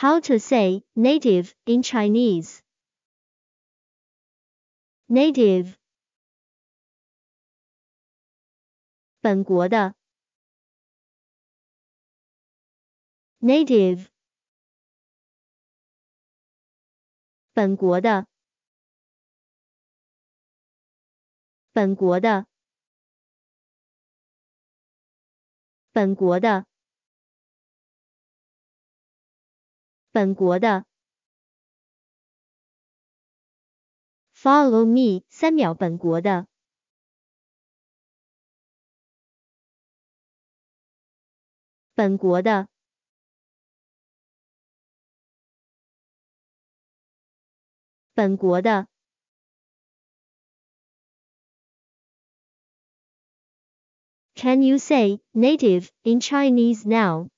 How to say native in Chinese. Native. 本国的 native 本国的本国的本国的本国的，follow me 三秒，本国的，本国的，本国的，Can you say native in Chinese now?